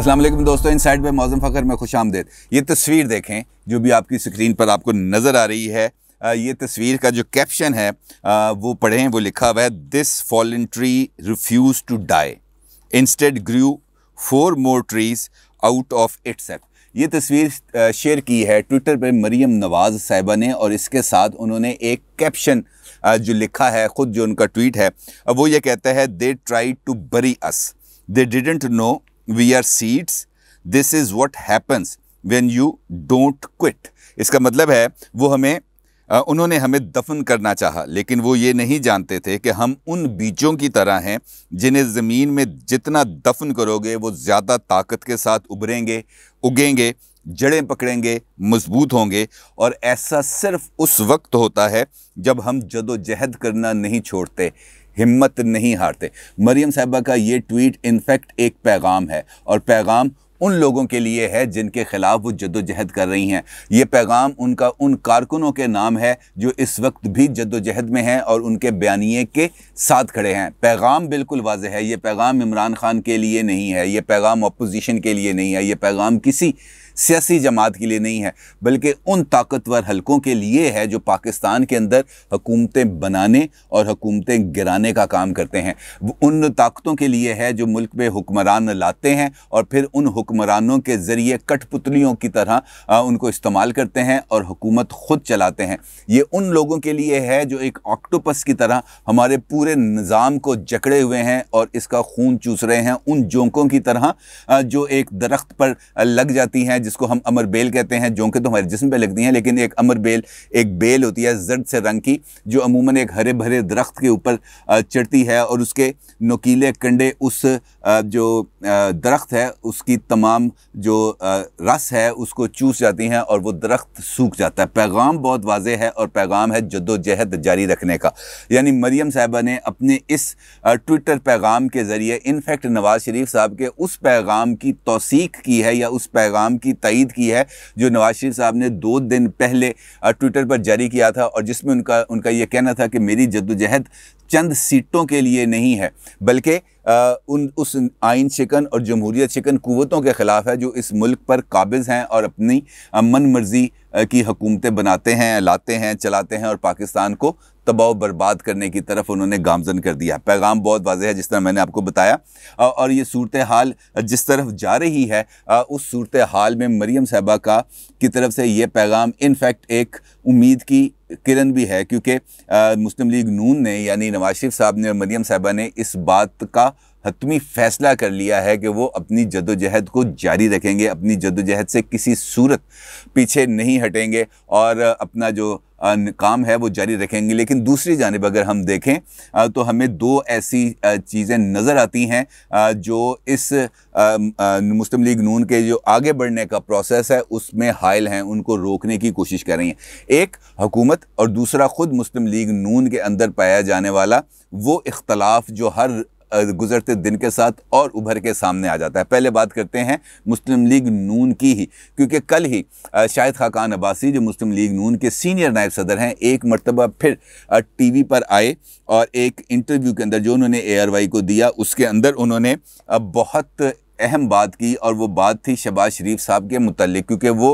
असलम दोस्तों इन साइड पर मौजम फ़खर में खुश आमदेद ये तस्वीर देखें जो भी आपकी स्क्रीन पर आपको नज़र आ रही है ये तस्वीर का जो कैप्शन है वो पढ़ें वो लिखा हुआ है this tree refuse to die instead grew four more trees out of its ये तस्वीर शेयर की है ट्विटर पर मरीम नवाज़ साहिबा ने और इसके साथ उन्होंने एक कैप्शन जो लिखा है ख़ुद जो उनका ट्वीट है वो ये कहता है दे try to bury us they didn't know we are seeds this is what happens when you don't quit इसका मतलब है वो हमें उन्होंने हमें दफन करना चाहा लेकिन वो ये नहीं जानते थे कि हम उन बीजों की तरह हैं जिन्हें ज़मीन में जितना दफन करोगे वो ज़्यादा ताकत के साथ उभरेंगे उगेंगे जड़ें पकड़ेंगे मजबूत होंगे और ऐसा सिर्फ उस वक्त होता है जब हम जदोजहद करना नहीं छोड़ते हिम्मत नहीं हारते मरियम साहबा का ये ट्वीट इनफैक्ट एक पैगाम है और पैगाम उन लोगों के लिए है जिनके ख़िलाफ़ वो जदोजहद कर रही हैं ये पैगाम उनका उन कारकुनों के नाम है जो इस वक्त भी जदोजहद में हैं और उनके बयानिए के साथ खड़े हैं पैगाम बिल्कुल वाज है ये पैगाम इमरान ख़ान के लिए नहीं है ये पैगाम अपोजिशन के लिए नहीं है ये पैगाम किसी सियासी जमात के लिए नहीं है बल्कि उन ताकतवर हलकों के लिए है जो पाकिस्तान के अंदर हुकूमतें बनाने और हुकूमतें गिराने का काम करते हैं उन ताकतों के लिए है जो मुल्क में हुक्मरान लाते हैं और फिर उन हुक्मरानों के ज़रिए कठपुतलियों की तरह उनको इस्तेमाल करते हैं और हुकूमत ख़ुद चलाते हैं ये उन लोगों के लिए है जो एक ऑक्टोपस की तरह हमारे पूरे निज़ाम को जकड़े हुए हैं और इसका खून चूस रहे हैं उन जोंकों की तरह जो एक दरख्त पर लग जाती हैं जिसको हम अमर बेल कहते हैं जोंकें तो हमारे जिसम पर लगती हैं लेकिन एक अमर बेल एक बेल होती है जर्द से रंग की जो अमूमन एक हरे भरे दरख्त के ऊपर चढ़ती है और उसके नकीले कंडे उस जो दरख्त है उसकी तम तमाम जो रस है उसको चूस जाती हैं और वो दरख्त सूख जाता है पैगाम बहुत वाज है और पैगाम है जदोजहद जारी रखने का यानी मरीम साहबा ने अपने इस ट्विटर पैगाम के ज़रिए इनफैक्ट नवाज़ शरीफ साहब के उस पैगाम की तोसीक की है या उस पैगाम की तइद की है जो नवाज़ शरीफ साहब ने दो दिन पहले ट्विटर पर जारी किया था और जिसमें उनका उनका यह कहना था कि मेरी जदोजहद चंद सीटों के लिए नहीं है बल्कि उन उस आइन शिकन और जमहूरियत शिकन कुतों के ख़िलाफ़ है जो इस मुल्क पर काबिज़ हैं और अपनी मन मर्ज़ी की हकूमतें बनाते हैं लाते हैं चलाते हैं और पाकिस्तान को तबाह बर्बाद करने की तरफ उन्होंने गामजन कर दिया पैगाम बहुत वाजह है जिस तरह मैंने आपको बताया और ये सूरत हाल जिस तरफ जा रही है उस सूरत हाल में मरीम साहबा का की तरफ से ये पैगाम इनफैक्ट एक उम्मीद की किरण भी है क्योंकि मुस्लिम लीग नून ने यानी नवाज शरीफ साहब ने और मरीम साहबा ने इस बात का हतमी फैसला कर लिया है कि वो अपनी जदोजहद को जारी रखेंगे अपनी जदोजहद से किसी सूरत पीछे नहीं हटेंगे और अपना जो काम है वो जारी रखेंगे लेकिन दूसरी जानब अगर हम देखें तो हमें दो ऐसी चीज़ें नज़र आती हैं जो इस मुस्लिम लीग नून के जो आगे बढ़ने का प्रोसेस है उसमें हायल हैं उनको रोकने की कोशिश कर रही हैं एक हुकूमत और दूसरा ख़ुद मुस्लिम लीग नून के अंदर पाया जाने वाला वो इख्तलाफ जो हर गुजरते दिन के साथ और उभर के सामने आ जाता है पहले बात करते हैं मुस्लिम लीग नून की ही क्योंकि कल ही शाहिद खाकान अब्बासी जो मुस्लिम लीग नून के सीनियर नायब सदर हैं एक मरतबा फिर टीवी पर आए और एक इंटरव्यू के अंदर जो उन्होंने ए को दिया उसके अंदर उन्होंने बहुत अहम बात की और वो बात थी शबाज शरीफ साहब के मतलब क्योंकि वो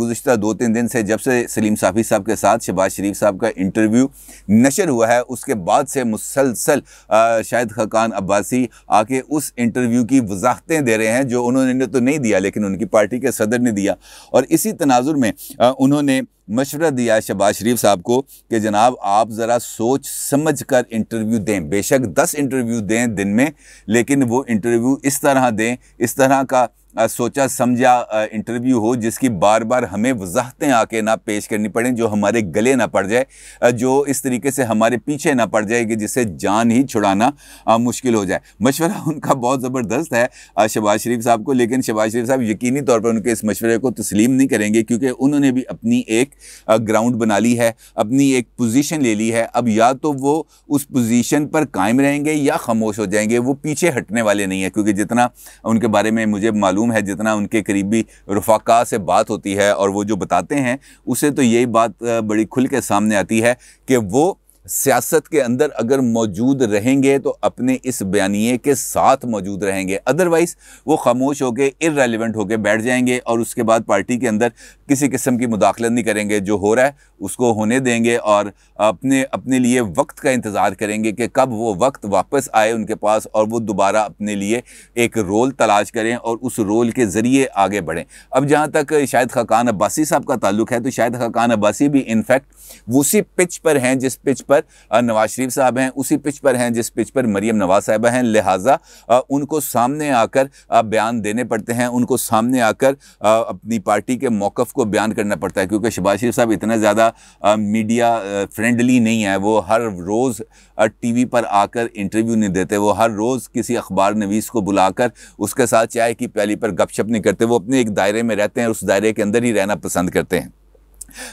गुज्त दो तीन दिन से जब से सलीम साफ़ी साहब के साथ शबाज शरीफ साहब का इंटरव्यू नशर हुआ है उसके बाद से मुसलसल शाहिद खकान अब्बासी आके उस इंटरव्यू की वजाहतें दे रहे हैं जो उन्होंने तो नहीं दिया लेकिन उनकी पार्टी के सदर ने दिया और इसी तनाजुर में उन्होंने मशवरा दिया शबाज शरीफ साहब को कि जनाब आप ज़रा सोच समझ कर इंटरव्यू दें बेशक दस इंटरव्यू दें दिन में लेकिन वो इंटरव्यू इस तरह दें इस तरह का सोचा समझा इंटरव्यू हो जिसकी बार बार हमें वजाहतें आके ना पेश करनी पड़ें जो हमारे गले ना पड़ जाए जो इस तरीके से हमारे पीछे ना पड़ जाए कि जिससे जान ही छुड़ाना मुश्किल हो जाए मशवरा उनका बहुत ज़बरदस्त है शबाज शरीफ साहब को लेकिन शबाज शरीफ साहब यकीनी तौर पर उनके इस मशवरे को तस्लीम नहीं करेंगे क्योंकि उन्होंने भी अपनी एक ग्राउंड बना ली है अपनी एक पोजिशन ले ली है अब या तो वो उस पोजीशन पर कायम रहेंगे या खामोश हो जाएंगे वो पीछे हटने वाले नहीं है क्योंकि जितना उनके बारे में मुझे मालूम मालूम है जितना उनके करीबी रफाका से बात होती है और वो जो बताते हैं उसे तो यही बात बड़ी खुल के सामने आती है कि वो सियासत के अंदर अगर मौजूद रहेंगे तो अपने इस बयानिए के साथ मौजूद रहेंगे अदरवाइज़ वो खामोश होकर इरेलीवेंट होकर बैठ जाएंगे और उसके बाद पार्टी के अंदर किसी किस्म की मुदाखलत नहीं करेंगे जो हो रहा है उसको होने देंगे और अपने अपने लिए वक्त का इंतज़ार करेंगे कि कब वो वक्त वापस आए उनके पास और वो दोबारा अपने लिए एक रोल तलाश करें और उस रोल के ज़रिए आगे बढ़ें अब जहाँ तक शायद खाकान अब्बासी साहब का ताल्लुक है तो शायद खाकान अब्बासी भी इनफैक्ट उसी पिच पर हैं जिस पिच पर पर नवाज शरीफ साहब हैं उसी पिच पर हैं जिस पिच पर मरीम नवाज साहबा हैं लिहाजा उनको सामने आकर बयान देने पड़ते हैं उनको सामने आकर अपनी पार्टी के मौक़ को बयान करना पड़ता है क्योंकि शबाज शरीफ साहब इतना ज़्यादा मीडिया फ्रेंडली नहीं है वो हर रोज़ टी वी पर आकर इंटरव्यू नहीं देते वो हर रोज़ किसी अखबार नवीस को बुलाकर उसके साथ चाय की प्याली पर गपशप नहीं करते वो अपने एक दायरे में रहते हैं उस दायरे के अंदर ही रहना पसंद करते हैं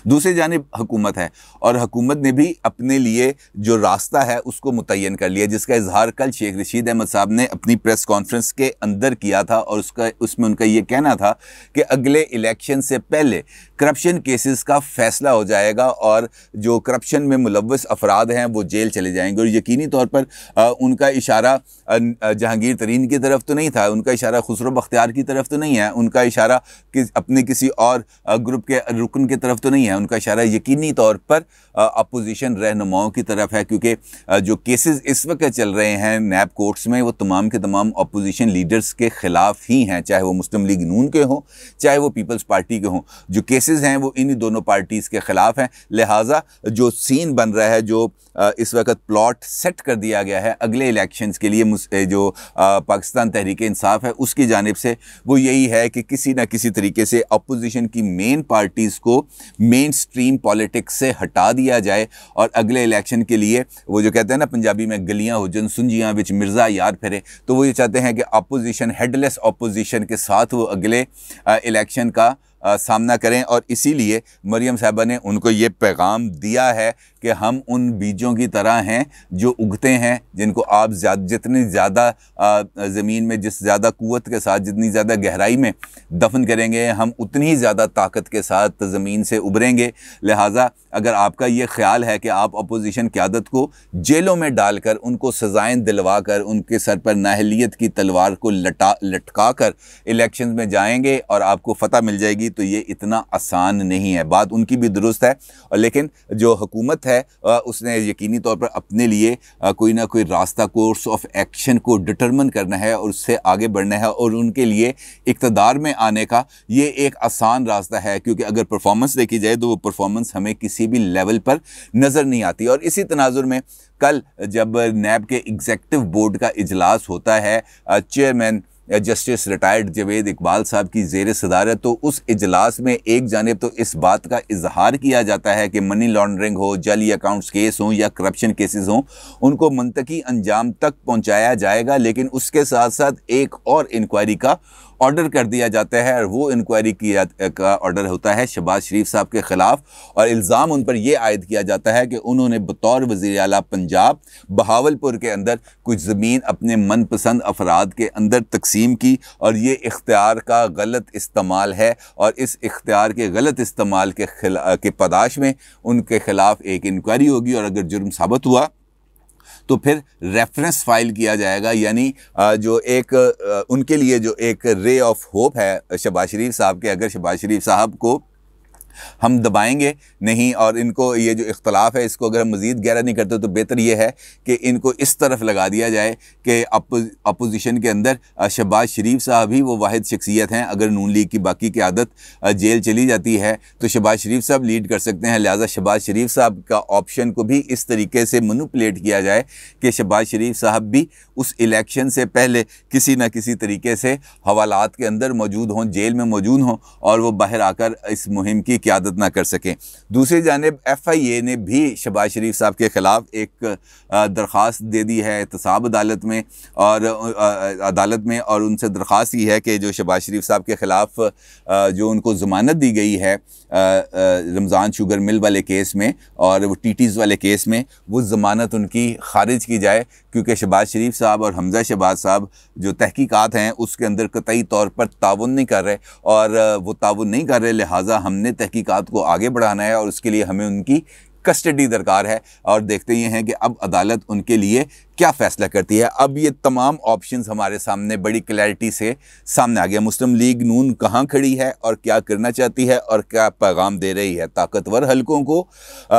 दूसरी जानब हुकूमत है और हुकूमत ने भी अपने लिए जो रास्ता है उसको मुतन कर लिया जिसका इजहार कल शेख रशीद अहमद साहब ने अपनी प्रेस कॉन्फ्रेंस के अंदर किया था और उसका उसमें उनका ये कहना था कि अगले इलेक्शन से पहले करप्शन केसेस का फैसला हो जाएगा और जो करप्शन में मुलवस अफराद हैं वो जेल चले जाएंगे और यकीनी तौर पर आ, उनका इशारा जहांगीर तरीन की तरफ तो नहीं था उनका इशारा खुसरो बख्तियार की तरफ तो नहीं है उनका इशारा कि अपने किसी और ग्रुप के रुकन की तरफ तो नहीं है उनका इशारा यकीनी तौर पर अपोजिशन रहनुमाओं की तरफ है क्योंकि जो केसेस इस वक्त चल रहे हैं नैब कोर्ट्स में वो तमाम के तमाम अपोजिशन लीडर्स के ख़िलाफ़ ही हैं चाहे वो मुस्लिम लीग नून के हों चाहे वो पीपल्स पार्टी के हों जो केसेस हैं वो इन्हीं दोनों पार्टीज़ के ख़िलाफ़ हैं लिहाजा जो सीन बन रहा है जो इस वक्त प्लॉट सेट कर दिया गया है अगले इलेक्शंस के लिए जो पाकिस्तान तहरीक इंसाफ है उसकी जानब से वो यही है कि किसी ना किसी तरीके से अपोजिशन की मेन पार्टीज़ को मेन स्ट्रीम पॉलिटिक्स से हटा दिया जाए और अगले इलेक्शन के लिए वो जो कहते हैं ना पंजाबी में गलियाँ जन सुंजियाँ बिच मिर्ज़ा यार फिरे तो वो ये चाहते हैं कि अपोजिशन हेडलेस अपोजिशन के साथ वो अगले इलेक्शन का आ, सामना करें और इसीलिए मरियम साहबा ने उनको ये पैगाम दिया है कि हम उन बीजों की तरह हैं जो उगते हैं जिनको आप ज्यादा जितनी ज़्यादा ज़मीन में जिस ज़्यादा कुत के साथ जितनी ज़्यादा गहराई में दफन करेंगे हम उतनी ही ज़्यादा ताकत के साथ ज़मीन से उभरेंगे लिहाजा अगर आपका ये ख्याल है कि आप अपोजिशन क्यादत को जेलों में डालकर उनको सज़ाएँ दिलवा कर उनके सर पर नाहलीत की तलवार को लटा लटका कर इलेक्शन में जाएंगे और आपको फ़तह मिल जाएगी तो ये इतना आसान नहीं है बात उनकी भी दुरुस्त है और लेकिन जो हुकूमत है है उसने यकीनी तौर पर अपने लिए कोई ना कोई रास्ता कोर्स ऑफ एक्शन को डिटरमन करना है और उससे आगे बढ़ना है और उनके लिए इकतदार में आने का ये एक आसान रास्ता है क्योंकि अगर परफॉर्मेंस देखी जाए तो वो परफॉर्मेंस हमें किसी भी लेवल पर नज़र नहीं आती और इसी तनाजुर में कल जब नैब के एग्जेक्टिव बोर्ड का इजलास होता है chairman justice retired Javed Iqbal साहब की जेर सदारत तो उस इजलास में एक जानब तो इस बात का इजहार किया जाता है कि मनी लॉन्ड्रिंग हो जाली अकाउंट्स केस हों या करप्शन केसेस हों उनको मनतकी अंजाम तक पहुँचाया जाएगा लेकिन उसके साथ साथ एक और इंक्वायरी का ऑर्डर कर दिया जाता है और वो इंक्वायरी किया का ऑर्डर होता है शहबाज शरीफ साहब के ख़िलाफ़ और इल्ज़ाम उन पर यह आयद किया जाता है कि उन्होंने बतौर वज़ी अला पंजाब बहावलपुर के अंदर कुछ ज़मीन अपने मनपसंद अफराद के अंदर तकसीम की और ये इख्तियार का गलत इस्तेमाल है और इस इख्तियार के गलत इस्तेमाल के खिला के पदाश में उनके ख़िलाफ़ एक इंक्वायरी होगी और अगर जुर्म साबित हुआ तो फिर रेफरेंस फाइल किया जाएगा यानी जो एक उनके लिए जो एक रे ऑफ होप है शबाज शरीफ साहब के अगर शबाज शरीफ साहब को हम दबाएंगे नहीं और इनको ये जो इख्तलाफ है इसको अगर हम मज़ीद गहरा नहीं करते तो बेहतर ये है कि इनको इस तरफ लगा दिया जाए कि अपोजिशन के अंदर शहबाज शरीफ साहब ही वो वाद शख्सियत हैं अगर नून लीग की बाकी की आदत जेल चली जाती है तो शहबाज शरीफ साहब लीड कर सकते हैं लिहाजा शहबाज शरीफ साहब का ऑप्शन को भी इस तरीके से मनुपलेट किया जाए कि शहबाज शरीफ साहब भी उस इलेक्शन से पहले किसी न किसी तरीके से हवालात के अंदर मौजूद हों जेल में मौजूद हों और वह बाहर आकर इस मुहिम की क्यादत ना कर सकें दूसरी जानब एफ़ आई ए ने भी शबाज शरीफ साहब के ख़िलाफ़ एक दरख्वास्त दे दी है एहतसाब अदालत में और अदालत में और उनसे दरख्वास्त की है कि जो शबाज शरीफ साहब के ख़िलाफ़ जो उनको ज़मानत दी गई है रमज़ान शुगर मिल वाले केस में और वो टी टीज़ वाले केस में वो ज़मानत उनकी खारिज की जाए क्योंकि शबाज शरीफ साहब और हमजा शबाज साहब जो तहकीक़ात हैं उसके अंदर कतई तौर पर ताउन नहीं कर रहे और वो ताउन नहीं कर रहे लिहाजा हमने तहकी तहकीकात को आगे बढ़ाना है और उसके लिए हमें उनकी कस्टडी दरकार है और देखते ये हैं कि अब अदालत उनके लिए क्या फैसला करती है अब ये तमाम ऑप्शंस हमारे सामने बड़ी क्लैरिटी से सामने आ गया मुस्लिम लीग नून कहाँ खड़ी है और क्या करना चाहती है और क्या पैगाम दे रही है ताकतवर हलकों को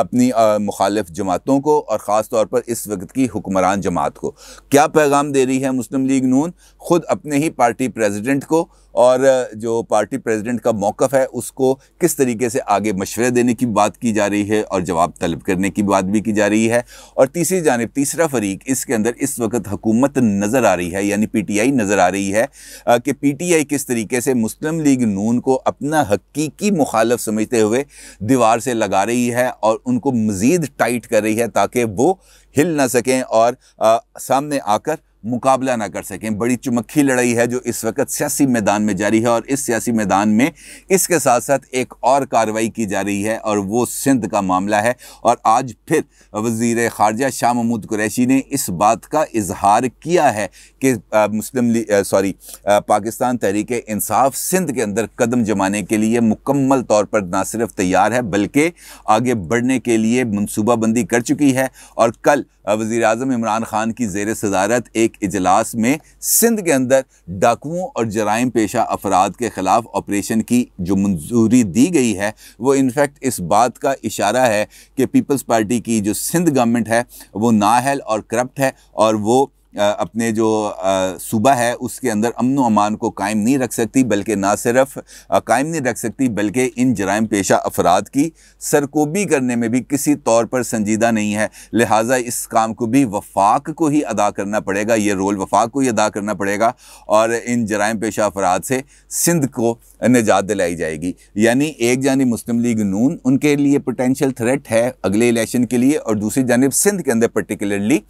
अपनी मुखालफ जमातों को और ख़ास तौर पर इस वक्त की हुक्मरान जमात को क्या पैगाम दे रही है मुस्लिम लीग नून ख़ुद अपने ही पार्टी प्रेजिडेंट को और जो पार्टी प्रेसिडेंट का मौक़ है उसको किस तरीके से आगे मशवरे देने की बात की जा रही है और जवाब तलब करने की बात भी की जा रही है और तीसरी जानब तीसरा फरीक इसके के अंदर इस वक्त हुकूमत नज़र आ रही है यानी पीटीआई नज़र आ रही है कि पीटीआई किस तरीके से मुस्लिम लीग नून को अपना हकीकी मुखालफ समझते हुए दीवार से लगा रही है और उनको मज़ीद टाइट कर रही है ताकि वो हिल ना सकें और आ, सामने आकर मुकाबला ना कर सकें बड़ी चुमक्खी लड़ाई है जो इस वक्त सियासी मैदान में जारी है और इस सियासी मैदान में इसके साथ साथ एक और कार्रवाई की जा रही है और वो सिंध का मामला है और आज फिर वजीर खारजा शाह महमूद कुरैशी ने इस बात का इजहार किया है कि मुस्लिम सॉरी पाकिस्तान तहरीक इंसाफ सिंध के अंदर कदम जमाने के लिए मुकम्मल तौर पर ना सिर्फ तैयार है बल्कि आगे बढ़ने के लिए मनसूबाबंदी कर चुकी है और कल वज़ी अजम इमरान खान की जेर सदारत एक एक इजलास में सिंध के अंदर डाकुओं और जराइम पेशा अफराद के ख़िलाफ़ ऑपरेशन की जो मंजूरी दी गई है वो इनफैक्ट इस बात का इशारा है कि पीपल्स पार्टी की जो सिंध गवर्नमेंट है वो नाहल और करप्ट है और वो अपने जो सूबा है उसके अंदर अमन अमान को कायम नहीं रख सकती बल्कि ना सिर्फ कायम नहीं रख सकती बल्कि इन जराइम पेशा अफराद की सरकोबी करने में भी किसी तौर पर संजीदा नहीं है लिहाजा इस काम को भी वफाक को ही अदा करना पड़ेगा ये रोल वफाक को ही अदा करना पड़ेगा और इन जराइम पेशा अफराद से सिंध को निजात दिलाई जाएगी यानी एक जानी मुस्लिम लीग नून उनके लिए पोटेंशियल थ्रेट है अगले इलेक्शन के लिए और दूसरी जानब सिंध के अंदर पर्टिकुलरली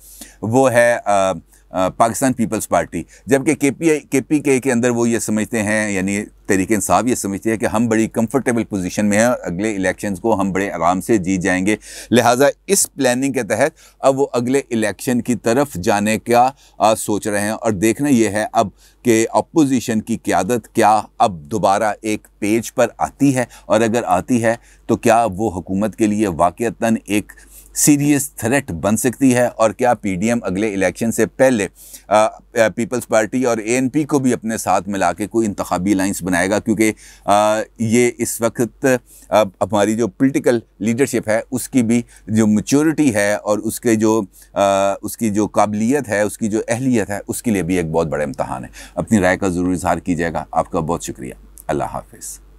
वो है आ, पाकिस्तान पीपल्स पार्टी जबकि के पी के पी के के अंदर वो ये समझते हैं यानी तरीके साहब ये समझते हैं कि हम बड़ी कंफर्टेबल पोजीशन में हैं अगले इलेक्शंस को हम बड़े आराम से जीत जाएंगे लिहाजा इस प्लानिंग के तहत अब वो अगले इलेक्शन की तरफ जाने का आ, सोच रहे हैं और देखना ये है अब कि अपोजिशन की क्यादत क्या अब दोबारा एक पेज पर आती है और अगर आती है तो क्या वो हुकूमत के लिए वाक़ता एक सीरियस थ्रेट बन सकती है और क्या पीडीएम अगले इलेक्शन से पहले पीपल्स पार्टी और एएनपी को भी अपने साथ मिला के कोई इंतबी अलाइंस बनाएगा क्योंकि ये इस वक्त हमारी जो पोलिटिकल लीडरशिप है उसकी भी जो मच्योरिटी है और उसके जो आ, उसकी जो काबिलियत है उसकी जो अहलियत है उसके लिए भी एक बहुत बड़ा इम्तहान है अपनी राय का ज़रूर इजहार कीजिएगा आपका बहुत शुक्रिया अल्लाह हाफिज़